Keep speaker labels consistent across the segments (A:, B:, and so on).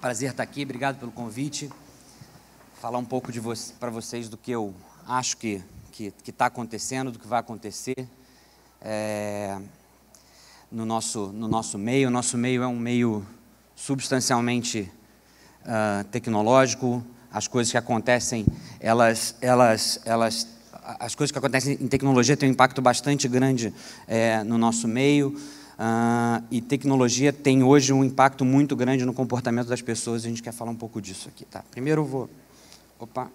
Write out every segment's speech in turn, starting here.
A: Prazer estar aqui, obrigado pelo convite. Falar um pouco para vocês do que eu acho que está acontecendo, do que vai acontecer é, no, nosso, no nosso meio. O nosso meio é um meio substancialmente uh, tecnológico. As coisas que acontecem, elas, elas, elas, as coisas que acontecem em tecnologia têm um impacto bastante grande é, no nosso meio. Uh, e tecnologia tem hoje um impacto muito grande no comportamento das pessoas, e a gente quer falar um pouco disso aqui, tá? Primeiro eu vou. Opa!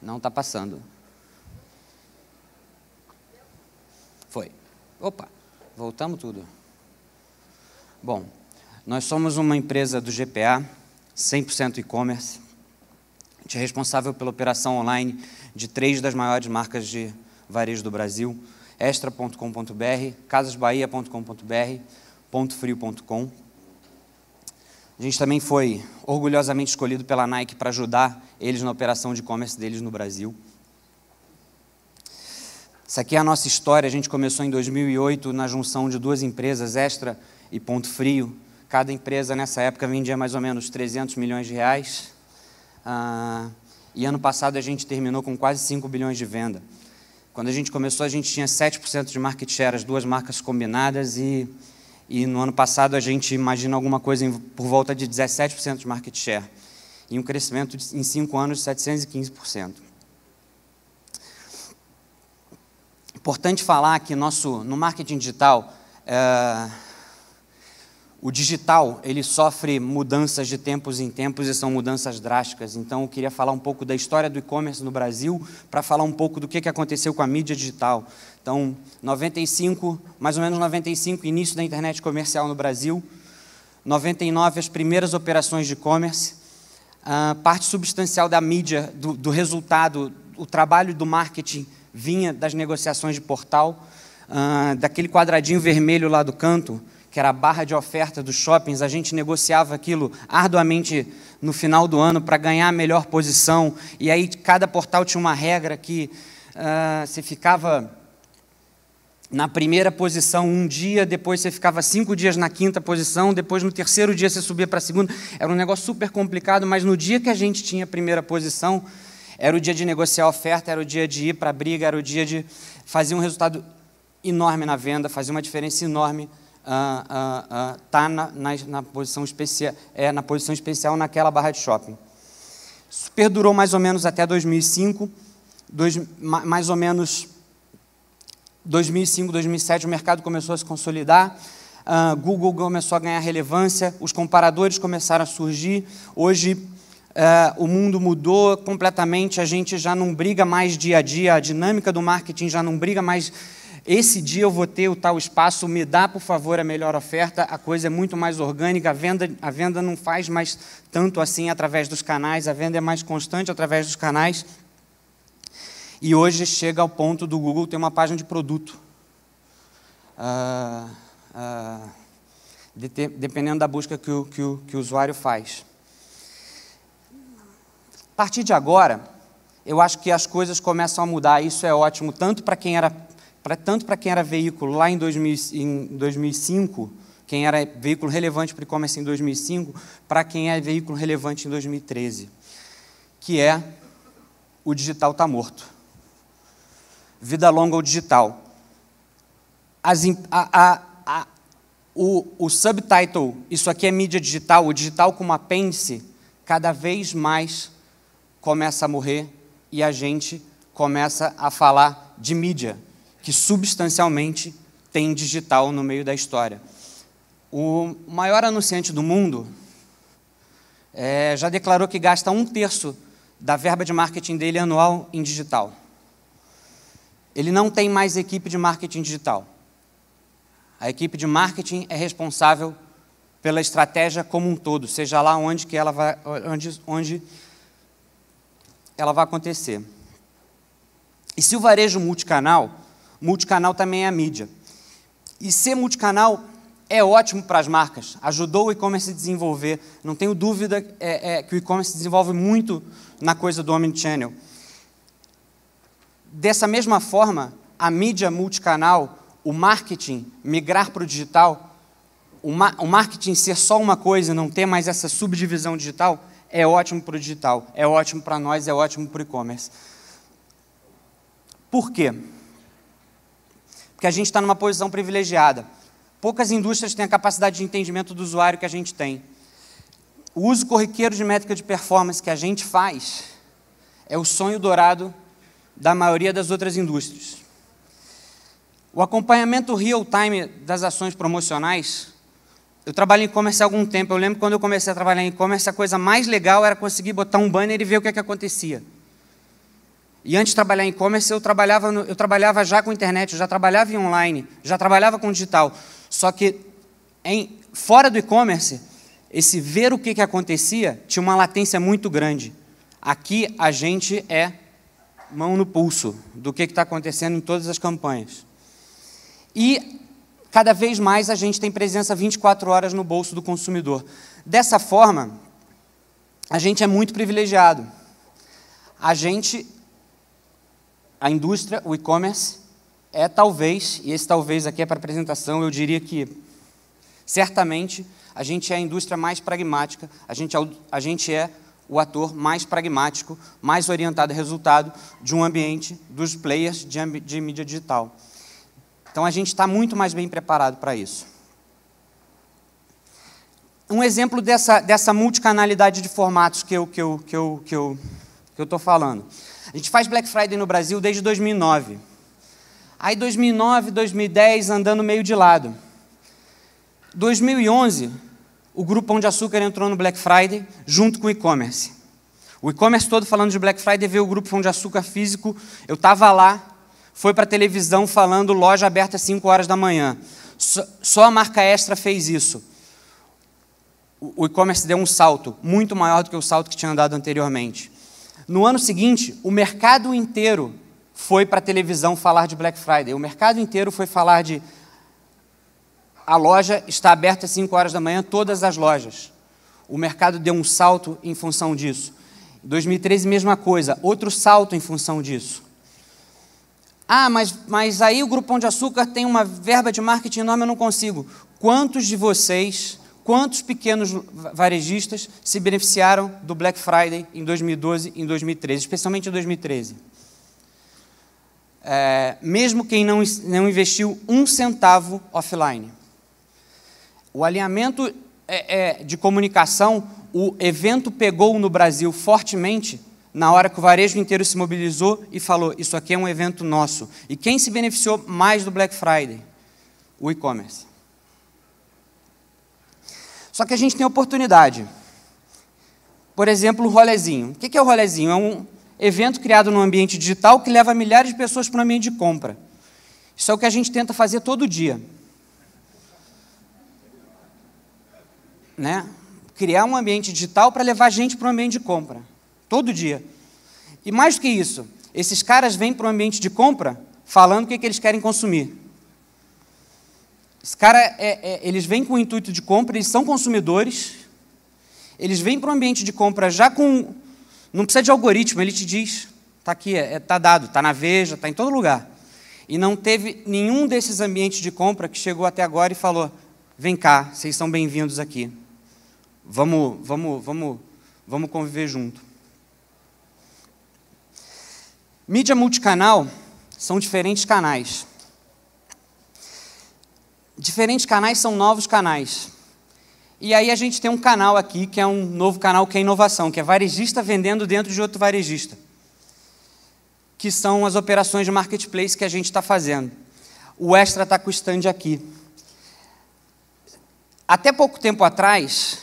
A: Não está passando. Foi. Opa! Voltamos tudo. Bom, nós somos uma empresa do GPA, 100% e-commerce. A gente é responsável pela operação online de três das maiores marcas de varejo do Brasil extra.com.br, casasbahia.com.br, pontofrio.com. A gente também foi orgulhosamente escolhido pela Nike para ajudar eles na operação de e-commerce deles no Brasil. Essa aqui é a nossa história. A gente começou em 2008 na junção de duas empresas, Extra e Ponto Frio. Cada empresa nessa época vendia mais ou menos 300 milhões de reais. Ah, e ano passado a gente terminou com quase 5 bilhões de venda. Quando a gente começou, a gente tinha 7% de market share, as duas marcas combinadas, e, e no ano passado a gente imagina alguma coisa em, por volta de 17% de market share, e um crescimento de, em cinco anos de 715%. Importante falar que nosso, no marketing digital, é, o digital, ele sofre mudanças de tempos em tempos e são mudanças drásticas. Então, eu queria falar um pouco da história do e-commerce no Brasil para falar um pouco do que, que aconteceu com a mídia digital. Então, 95, mais ou menos 95, início da internet comercial no Brasil. 99, as primeiras operações de e-commerce. Uh, parte substancial da mídia, do, do resultado, o trabalho do marketing vinha das negociações de portal. Uh, daquele quadradinho vermelho lá do canto, que era a barra de oferta dos shoppings, a gente negociava aquilo arduamente no final do ano para ganhar a melhor posição. E aí cada portal tinha uma regra que uh, você ficava na primeira posição um dia, depois você ficava cinco dias na quinta posição, depois no terceiro dia você subia para a segunda. Era um negócio super complicado, mas no dia que a gente tinha a primeira posição, era o dia de negociar a oferta, era o dia de ir para a briga, era o dia de fazer um resultado enorme na venda, fazer uma diferença enorme ah, tá na, na, na, posição especial é, na posição especial naquela barra de shopping. Isso perdurou mais ou menos até 2005, dois, mais ou menos 2005, 2007, o mercado começou a se consolidar, uh, Google começou a ganhar relevância, os comparadores começaram a surgir. Hoje uh, o mundo mudou completamente, a gente já não briga mais dia a dia, a dinâmica do marketing já não briga mais esse dia eu vou ter o tal espaço, me dá, por favor, a melhor oferta. A coisa é muito mais orgânica, a venda, a venda não faz mais tanto assim através dos canais, a venda é mais constante através dos canais. E hoje chega ao ponto do Google ter uma página de produto. Uh, ah, uh, ah, de, dependendo da busca que o, que, o, que o usuário faz. A partir de agora, eu acho que as coisas começam a mudar. Isso é ótimo, tanto para quem era Pra, tanto para quem era veículo lá em, 2000, em 2005, quem era veículo relevante para o e-commerce em 2005, para quem é veículo relevante em 2013, que é o digital está morto. Vida longa ao digital. As, a, a, a, o, o subtitle, isso aqui é mídia digital, o digital como apêndice, cada vez mais começa a morrer e a gente começa a falar de mídia que substancialmente tem digital no meio da história. O maior anunciante do mundo é, já declarou que gasta um terço da verba de marketing dele anual em digital. Ele não tem mais equipe de marketing digital. A equipe de marketing é responsável pela estratégia como um todo, seja lá onde que ela vai, onde, onde ela vai acontecer. E se o varejo multicanal Multicanal também é a mídia. E ser multicanal é ótimo para as marcas, ajudou o e-commerce a desenvolver. Não tenho dúvida é, é, que o e-commerce desenvolve muito na coisa do Omnichannel. Dessa mesma forma, a mídia multicanal, o marketing migrar para o digital, o, o marketing ser só uma coisa e não ter mais essa subdivisão digital, é ótimo para o digital, é ótimo para nós, é ótimo para o e-commerce. Por quê? que a gente está numa posição privilegiada. Poucas indústrias têm a capacidade de entendimento do usuário que a gente tem. O uso corriqueiro de métrica de performance que a gente faz é o sonho dourado da maioria das outras indústrias. O acompanhamento real-time das ações promocionais. Eu trabalho em e-commerce há algum tempo. Eu lembro quando eu comecei a trabalhar em e-commerce, a coisa mais legal era conseguir botar um banner e ver o que, é que acontecia. E antes de trabalhar em e-commerce, eu trabalhava, eu trabalhava já com internet, eu já trabalhava em online, já trabalhava com digital. Só que em, fora do e-commerce, esse ver o que, que acontecia tinha uma latência muito grande. Aqui a gente é mão no pulso do que está acontecendo em todas as campanhas. E cada vez mais a gente tem presença 24 horas no bolso do consumidor. Dessa forma, a gente é muito privilegiado. A gente a indústria, o e-commerce, é talvez, e esse talvez aqui é para apresentação, eu diria que certamente a gente é a indústria mais pragmática, a gente, é a gente é o ator mais pragmático, mais orientado a resultado de um ambiente dos players de, de mídia digital. Então a gente está muito mais bem preparado para isso. Um exemplo dessa, dessa multicanalidade de formatos que eu estou que eu, que eu, que eu, que eu falando. A gente faz Black Friday no Brasil desde 2009. Aí 2009, 2010 andando meio de lado. 2011, o grupo Pão de Açúcar entrou no Black Friday junto com o e-commerce. O e-commerce todo falando de Black Friday veio o grupo Pão de Açúcar físico. Eu estava lá, foi para a televisão falando loja aberta às 5 horas da manhã. Só a marca extra fez isso. O e-commerce deu um salto muito maior do que o salto que tinha dado anteriormente. No ano seguinte, o mercado inteiro foi para a televisão falar de Black Friday. O mercado inteiro foi falar de. A loja está aberta às 5 horas da manhã, todas as lojas. O mercado deu um salto em função disso. 2013, mesma coisa, outro salto em função disso. Ah, mas, mas aí o Grupão de Açúcar tem uma verba de marketing enorme, eu não consigo. Quantos de vocês Quantos pequenos varejistas se beneficiaram do Black Friday em 2012 e em 2013, especialmente em 2013? É, mesmo quem não, não investiu um centavo offline. O alinhamento é, é, de comunicação, o evento pegou no Brasil fortemente na hora que o varejo inteiro se mobilizou e falou: Isso aqui é um evento nosso. E quem se beneficiou mais do Black Friday? O e-commerce. Só que a gente tem oportunidade. Por exemplo, o rolezinho. O que é o rolezinho? É um evento criado no ambiente digital que leva milhares de pessoas para o ambiente de compra. Isso é o que a gente tenta fazer todo dia. Né? Criar um ambiente digital para levar gente para o ambiente de compra. Todo dia. E mais do que isso, esses caras vêm para o ambiente de compra falando o que, é que eles querem consumir. Esse cara, é, é, eles vêm com o intuito de compra, eles são consumidores, eles vêm para o ambiente de compra já com. Não precisa de algoritmo, ele te diz. Está aqui, está é, é tá dado, está na Veja, está em todo lugar. E não teve nenhum desses ambientes de compra que chegou até agora e falou: vem cá, vocês são bem-vindos aqui. Vamos, vamos, vamos, vamos conviver junto. Mídia multicanal são diferentes canais diferentes canais são novos canais. E aí a gente tem um canal aqui, que é um novo canal que é inovação, que é varejista vendendo dentro de outro varejista. Que são as operações de marketplace que a gente está fazendo. O Extra está com o stand aqui. Até pouco tempo atrás,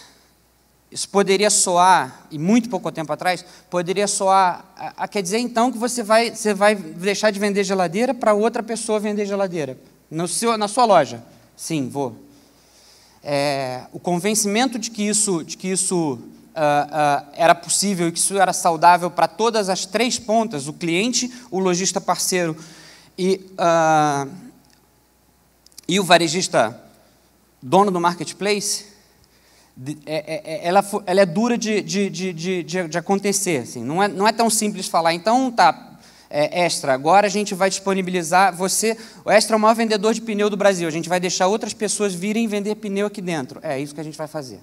A: isso poderia soar, e muito pouco tempo atrás, poderia soar, a, a quer dizer então que você vai, você vai deixar de vender geladeira para outra pessoa vender geladeira, no seu, na sua loja. Sim, vou. É, o convencimento de que isso, de que isso Uh, uh, era possível e que isso era saudável para todas as três pontas, o cliente, o lojista parceiro e, uh, e o varejista dono do marketplace, é, é, é, ela, ela, é dura de, de, de, de, de acontecer. Assim. Não, é, não é tão simples falar, então tá, é, extra. Agora a gente vai disponibilizar você. O Extra é o maior vendedor de pneu do Brasil. A gente vai deixar outras pessoas virem vender pneu aqui dentro. É isso que a gente vai fazer.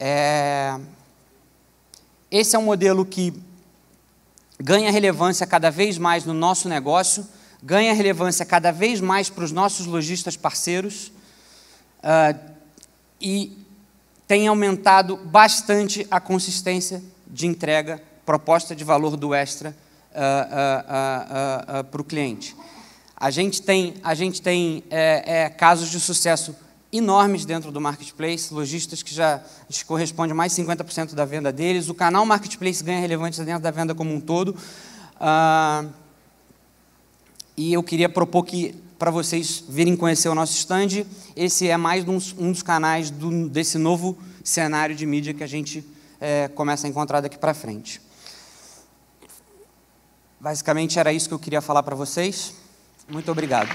A: É... Esse é um modelo que ganha relevância cada vez mais no nosso negócio, ganha relevância cada vez mais para os nossos lojistas parceiros uh, e tem aumentado bastante a consistência de entrega, proposta de valor do Extra uh, uh, uh, para o cliente. A gente tem, a gente tem é, é, casos de sucesso enormes dentro do marketplace, lojistas que já correspondem a mais 50% da venda deles. O canal marketplace ganha relevância dentro da venda como um todo. Ah, e eu queria propor que para vocês virem conhecer o nosso stand. Esse é mais um, dos canais do, desse novo cenário de mídia que a gente é, começa a encontrar daqui para frente. Basicamente era isso que eu queria falar para vocês. Muito obrigado.